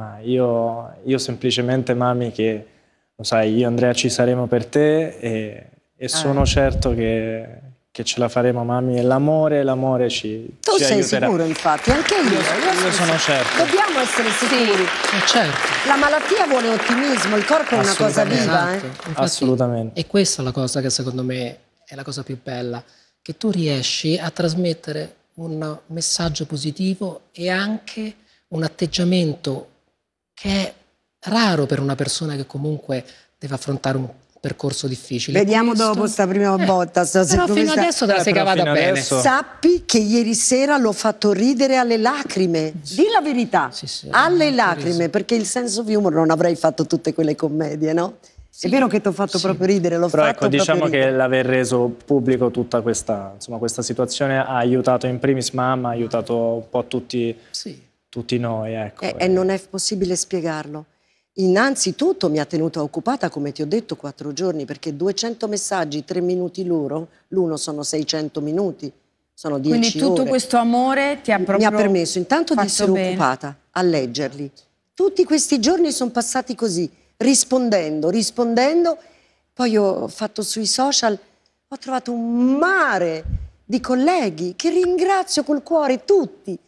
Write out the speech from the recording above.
ma io, io semplicemente mami che, lo sai, io e Andrea ci saremo per te e, e ah. sono ah. certo che, che ce la faremo, mami, e l'amore, l'amore ci, tu ci sei aiuterà. sicuro, infatti, anche io. Io, io, sono certo. Dobbiamo essere sicuri. Sì, eh, certo. La malattia vuole ottimismo, il corpo è una cosa viva. Eh. Esatto. Eh. Infatti, Assolutamente. E questa è la cosa che secondo me è la cosa più bella, che tu riesci a trasmettere un messaggio positivo e anche un atteggiamento che è raro per una persona che comunque deve affrontare un percorso difficile. Vediamo Questo... dopo sta prima eh, botta. Sta, però fino sta... adesso te la sei cavata bene. Adesso... Sappi che ieri sera l'ho fatto ridere alle lacrime. Sì. Di la verità, sì, sì, alle lacrime, riso. perché il senso di humor non avrei fatto tutte quelle commedie, no? Sì. È vero che ti ho fatto sì. proprio ridere, l'ho Però fatto ecco, diciamo ridere. che l'aver reso pubblico tutta questa, insomma, questa, situazione ha aiutato in primis mamma, ha aiutato un po' tutti sì tutti noi. Ecco. E, e eh. non è possibile spiegarlo. Innanzitutto mi ha tenuto occupata, come ti ho detto, quattro giorni, perché 200 messaggi, tre minuti loro, l'uno sono 600 minuti, sono 10 Quindi tutto ore. questo amore ti ha proprio Mi ha permesso intanto di essere bene. occupata a leggerli. Tutti questi giorni sono passati così, rispondendo, rispondendo. Poi ho fatto sui social, ho trovato un mare di colleghi che ringrazio col cuore tutti,